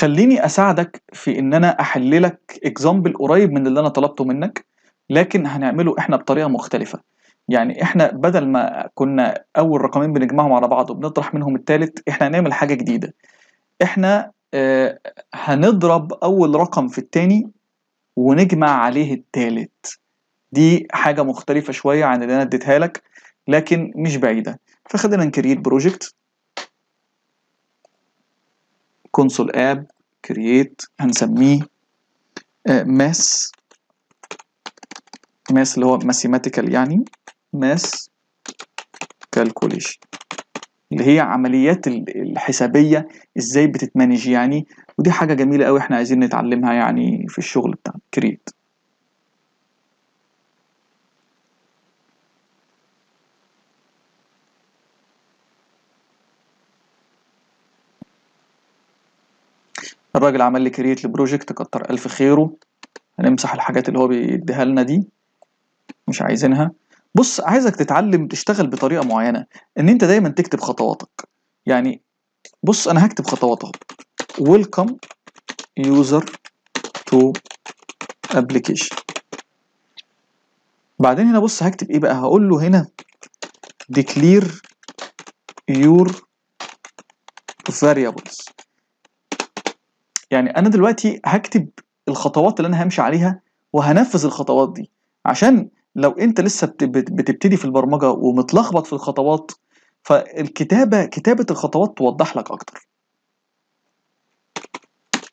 خليني اساعدك في ان انا احل لك اكزامبل قريب من اللي انا طلبته منك لكن هنعمله احنا بطريقه مختلفه يعني احنا بدل ما كنا اول رقمين بنجمعهم على بعض وبنطرح منهم الثالث احنا هنعمل حاجه جديده احنا آه، هنضرب اول رقم في الثاني ونجمع عليه الثالث دي حاجه مختلفه شويه عن اللي انا اديتها لك لكن مش بعيده فخلينا نكريت بروجكت كونسول اب كرييت هنسميه ماس آه، ماس اللي هو ماثيماتيكال يعني ماس كالكوليشن اللي هي عمليات الحسابيه ازاي بتتمانج يعني ودي حاجه جميله قوي احنا عايزين نتعلمها يعني في الشغل بتاعنا كريت الراجل عمل لي كريت لبروجكت كتر الف خيره هنمسح الحاجات اللي هو بيديها لنا دي مش عايزينها بص عايزك تتعلم تشتغل بطريقه معينه ان انت دايما تكتب خطواتك يعني بص انا هكتب خطوات اهو ويلكم يوزر تو ابلكيشن بعدين هنا بص هكتب ايه بقى هقول له هنا declare your variables يعني انا دلوقتي هكتب الخطوات اللي انا همشي عليها وهنفذ الخطوات دي عشان لو انت لسه بتبتدي في البرمجه ومتلخبط في الخطوات فالكتابه كتابه الخطوات توضح لك اكتر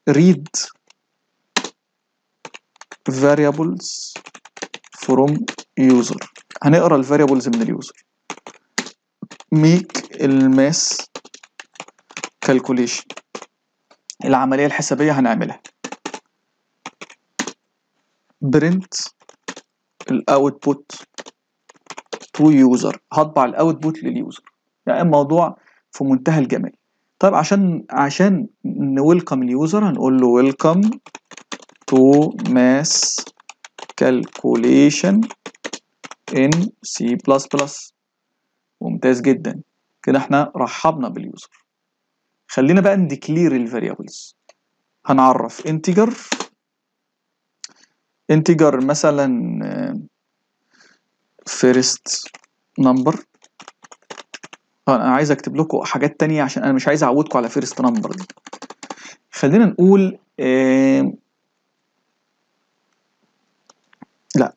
read variables from user هنقرا الفاريبلز من اليوزر make الماس calculation العملية الحسابية هنعملها برنت الاوتبوت تو يوزر هطبع الاوتبوت لليوزر يعني الموضوع في منتهى الجمال طيب عشان عشان نويلكم اليوزر هنقول له ويلكم تو ماس كالكوليشن ان سي بلس بلس ممتاز جدا كده احنا رحبنا باليوزر خلينا بقى نديكلير الفاريابلز هنعرف انتجر انتجر مثلا فيرست آه، نمبر آه، انا عايز اكتب لكم حاجات تانية عشان انا مش عايز اعودكم على فيرست نمبر دي خلينا نقول لا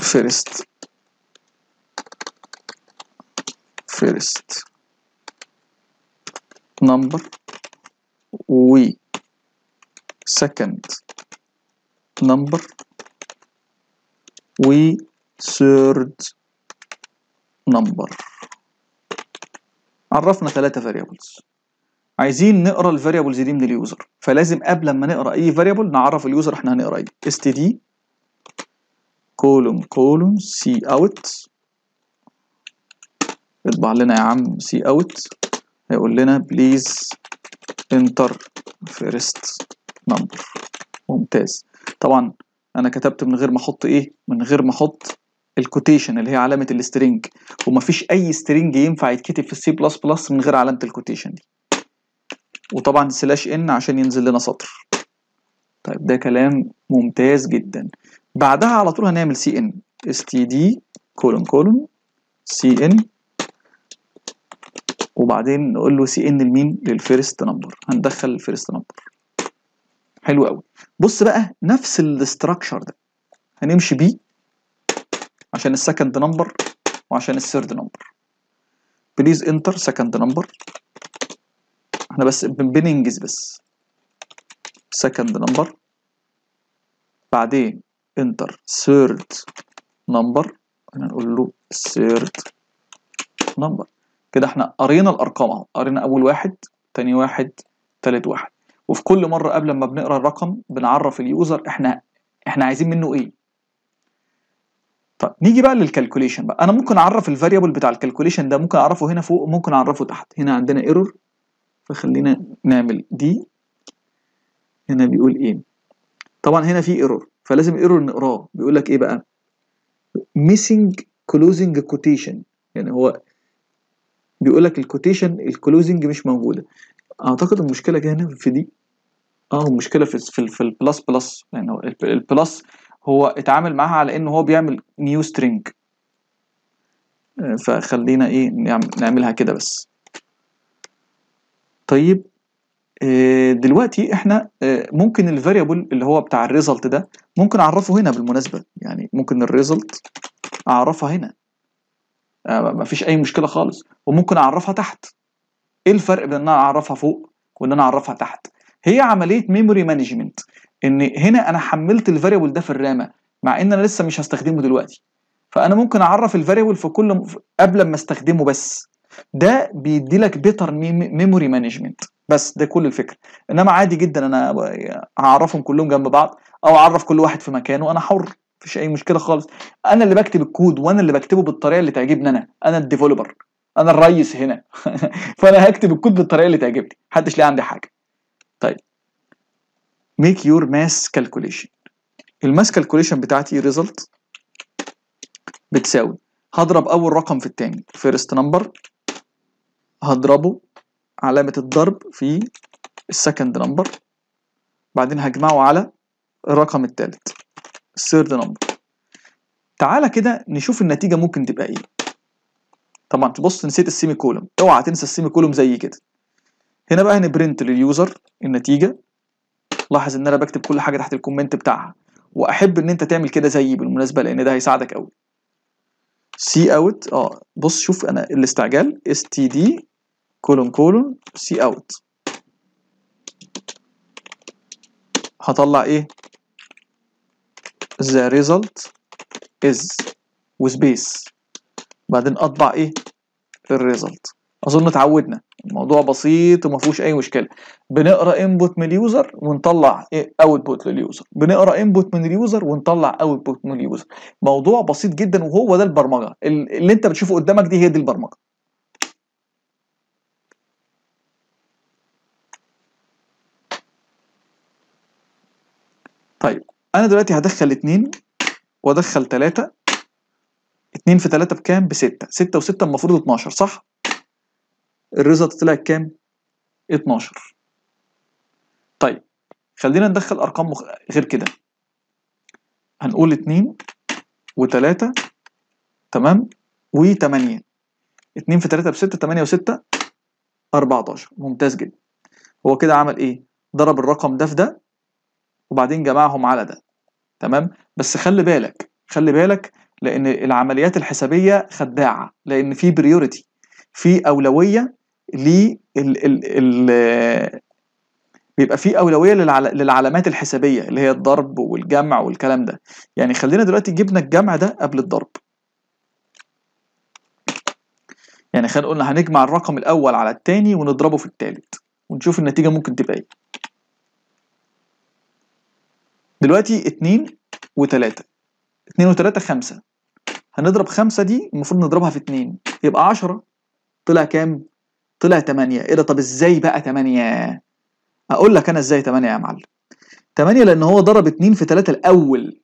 فيرست فيرست number و second number و third number عرفنا ثلاثة variables عايزين نقرا الفاريبلز دي من اليوزر فلازم قبل ما نقرا اي فاريبل نعرف اليوزر احنا هنقرا ايه اس تي دي كولوم كولوم سي اوت اطبع لنا يا عم سي اوت هيقول لنا بليز انتر فيرست نمبر ممتاز طبعا انا كتبت من غير ما احط ايه من غير ما احط الكوتيشن اللي هي علامه الاسترنج ومفيش اي سترنج ينفع يتكتب في السي بلس بلس من غير علامه الكوتيشن دي وطبعا سلاش ان عشان ينزل لنا سطر طيب ده كلام ممتاز جدا بعدها على طول هنعمل سي ان اس تي دي كولون كولون سي ان وبعدين نقول له سي ان لمين للفيرست نمبر هندخل الفيرست نمبر حلو قوي بص بقى نفس الاستراكشر ده هنمشي بيه عشان السكند نمبر وعشان الثيرد نمبر بليز انتر سكند نمبر احنا بس بننجز بس سكند نمبر بعدين انتر ثيرد نمبر هنقول له ثيرد نمبر كده احنا قرينا الارقام اهو قرينا اول واحد تاني واحد تالت واحد وفي كل مره قبل ما بنقرا الرقم بنعرف اليوزر احنا احنا عايزين منه ايه طب نيجي بقى للكالكوليشن بقى انا ممكن اعرف الفاريبل بتاع الكالكوليشن ده ممكن اعرفه هنا فوق ممكن اعرفه تحت هنا عندنا ايرور فخلينا نعمل دي هنا بيقول ايه طبعا هنا في ايرور فلازم ايرور نقراه بيقول لك ايه بقى ميسنج كلوزنج كوتيشن يعني هو بيقول لك الكوتيشن الكلوزنج مش موجوده اعتقد المشكله جايه هنا في دي اه المشكله في في, في البلس بلس يعني البلس هو اتعامل معاها على ان هو بيعمل نيو سترينج آه، فخلينا ايه نعم، نعملها كده بس طيب آه، دلوقتي احنا آه، ممكن الفاريبل اللي هو بتاع الريزلت ده ممكن اعرفه هنا بالمناسبه يعني ممكن الريزلت اعرفها هنا آه، ما فيش اي مشكله خالص وممكن اعرفها تحت ايه الفرق بين ان انا اعرفها فوق وان انا اعرفها تحت هي عمليه ميموري مانجمنت ان هنا انا حملت الفاريبل ده في الرامه مع ان انا لسه مش هستخدمه دلوقتي فانا ممكن اعرف الفاريبل في كل قبل ما استخدمه بس ده بيدي لك بيتر ميموري مانجمنت بس ده كل الفكره انما عادي جدا انا هعرفهم كلهم جنب بعض او اعرف كل واحد في مكانه انا حر فيش اي مشكله خالص انا اللي بكتب الكود وانا اللي بكتبه بالطريقه اللي تعجبني انا انا الديفلوبر انا الريس هنا فانا هكتب الكود بالطريقه اللي تعجبني محدش ليه عندي حاجه طيب ميك يور ماس كالكوليشن الماس كالكوليشن بتاعتي ريزلت بتساوي هضرب اول رقم في الثاني فيرست نمبر هضربه علامه الضرب في السكند نمبر بعدين هجمعه على الرقم الثالث الثيرد نمبر تعالى كده نشوف النتيجه ممكن تبقى ايه طبعا تبص نسيت السيمي كولوم اوعى تنسى السيمي كولوم زي كده هنا بقى هنبرنت لليوزر النتيجه لاحظ ان انا بكتب كل حاجه تحت الكومنت بتاعها واحب ان انت تعمل كده زيي بالمناسبه لان ده هيساعدك قوي سي اوت اه بص شوف انا الاستعجال اس تي دي كولون كولون سي اوت هطلع ايه the result is وسبيس بعدين اطبع ايه الريزلت اظن اتعودنا الموضوع بسيط وما فيهوش اي مشكله بنقرا انبوت من اليوزر ونطلع اوتبوت إيه؟ لليوزر بنقرا انبوت من اليوزر ونطلع اوتبوت من اليوزر موضوع بسيط جدا وهو ده البرمجه اللي انت بتشوفه قدامك دي هي دي البرمجه طيب انا دلوقتي هدخل اتنين وادخل تلاتة اتنين في تلاتة بكام؟ بستة ستة وستة المفروض اتناشر صح؟ الريزلت طلع كام؟ اتناشر طيب خلينا ندخل ارقام مخ... غير كده هنقول اتنين وتلاتة تمام وتمانية اتنين في تلاتة بستة تمانية وستة اربعتاشر ممتاز جدا هو كده عمل ايه؟ ضرب الرقم ده في ده وبعدين جمعهم على ده تمام بس خلي بالك خلي بالك لان العمليات الحسابيه خداعه لان في بريوريتي في اولويه ل بيبقى في اولويه للعلامات الحسابيه اللي هي الضرب والجمع والكلام ده يعني خلينا دلوقتي جبنا الجمع ده قبل الضرب يعني خلينا قلنا هنجمع الرقم الاول على الثاني ونضربه في الثالث ونشوف النتيجه ممكن تبقى ايه دلوقتي 2 و3 2 و3 5 هنضرب 5 دي المفروض نضربها في 2 يبقى 10 طلع كام؟ طلع 8 ايه ده طب ازاي بقى 8 اقول لك انا ازاي 8 يا معلم 8 لان هو ضرب 2 في 3 الاول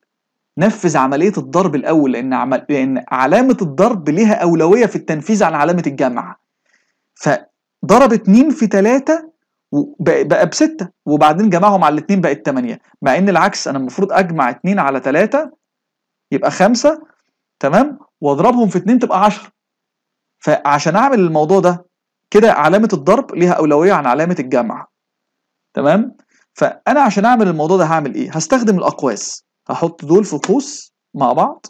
نفذ عمليه الضرب الاول لان عمل... لان علامه الضرب ليها اولويه في التنفيذ عن علامه الجمع فضرب 2 في 3 بقى بستة وبعدين جمعهم على الاثنين بقت تمانية مع ان العكس انا المفروض اجمع اثنين على ثلاثه يبقى خمسة تمام واضربهم في اثنين تبقى 10 فعشان اعمل الموضوع ده كده علامة الضرب ليها اولوية عن علامة الجمع تمام فانا عشان اعمل الموضوع ده هعمل ايه هستخدم الاقواس هحط دول في قوس مع بعض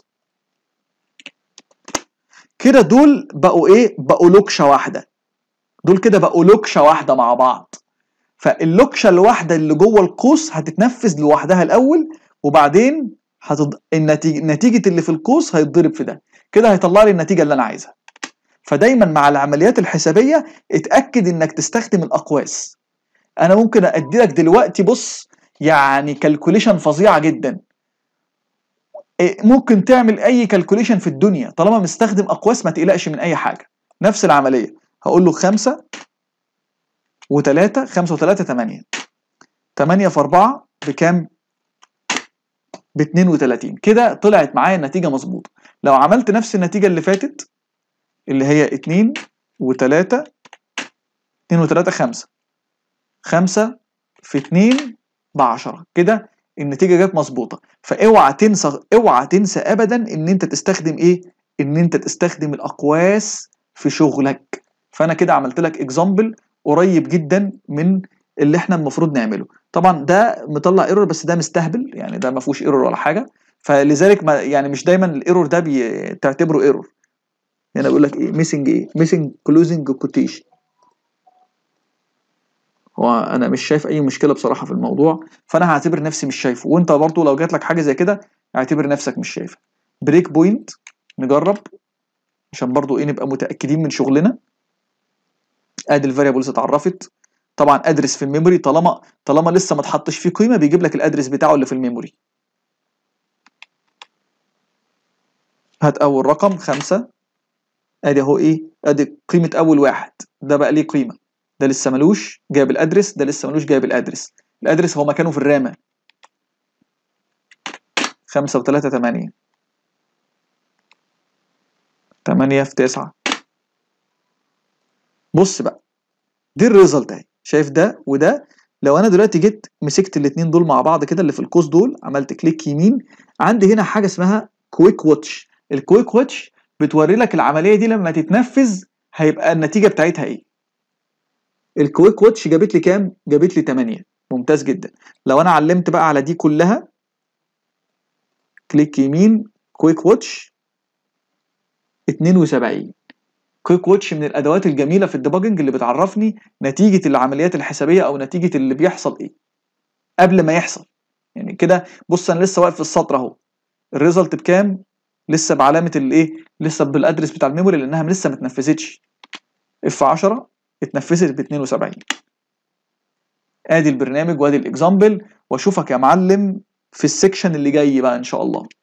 كده دول بقوا ايه بقوا لوكشه واحده دول كده بقوا لوكشه واحده مع بعض فاللوكشه الواحده اللي جوه القوس هتتنفذ لوحدها الاول وبعدين هتض... النتيجة... نتيجه اللي في القوس هيتضرب في ده كده هيطلع لي النتيجه اللي انا عايزها فدايما مع العمليات الحسابيه اتاكد انك تستخدم الاقواس انا ممكن ادي لك دلوقتي بص يعني كالكوليشن فظيعه جدا إيه، ممكن تعمل اي كالكوليشن في الدنيا طالما مستخدم اقواس ما تقلقش من اي حاجه نفس العمليه هقول له 5 و3 5 و3 8 8 في 4 بكام؟ ب 32 كده طلعت معايا النتيجه مظبوطه لو عملت نفس النتيجه اللي فاتت اللي هي 2 و3 2 و3 5 5 في 2 ب 10 كده النتيجه جت مظبوطه فاوعى تنسى اوعى تنسى ابدا ان انت تستخدم ايه ان انت تستخدم الاقواس في شغلك فانا كده عملت لك اكزامبل قريب جدا من اللي احنا المفروض نعمله طبعا ده مطلع ايرور بس ده مستهبل يعني ده ما فيهوش ايرور ولا حاجه فلذلك ما يعني مش دايما الايرور ده بتعتبره ايرور هنا يعني بيقول لك ايه ميسنج ايه ميسنج كلوزنج كوتيشن وانا مش شايف اي مشكله بصراحه في الموضوع فانا هعتبر نفسي مش شايفه وانت برضو لو جات لك حاجه زي كده اعتبر نفسك مش شايفها بريك بوينت نجرب عشان برضو ايه نبقى متاكدين من شغلنا ادي الفاريبلز اتعرفت طبعا ادرس في الميموري طالما طالما لسه ما اتحطش فيه قيمه بيجيب لك الادرس بتاعه اللي في الميموري هات اول رقم خمسة ادي اهو ايه ادي قيمه اول واحد ده بقى ليه قيمه ده لسه ملوش جايب الادرس ده لسه ملوش جايب الادرس الادرس هو مكانه في الرامه خمسة وتلاتة تمانية تمانية في تسعة بص بقى دي الريزلت اهي شايف ده وده لو انا دلوقتي جيت مسكت الاثنين دول مع بعض كده اللي في القوس دول عملت كليك يمين عندي هنا حاجه اسمها كويك واتش الكويك واتش بتوري لك العمليه دي لما تتنفذ هيبقى النتيجه بتاعتها ايه الكويك واتش جابت لي كام جابت لي 8 ممتاز جدا لو انا علمت بقى على دي كلها كليك يمين كويك واتش 72 كويك واتش من الادوات الجميله في الديباجنج اللي بتعرفني نتيجه العمليات الحسابيه او نتيجه اللي بيحصل ايه قبل ما يحصل يعني كده بص انا لسه واقف في السطر اهو الريزلت بكام لسه بعلامه الايه لسه بالادرس بتاع الميموري لانها لسه ما اتنفذتش اف 10 اتنفذت ب 72 ادي البرنامج وادي الاكزامبل واشوفك يا معلم في السكشن اللي جاي بقى ان شاء الله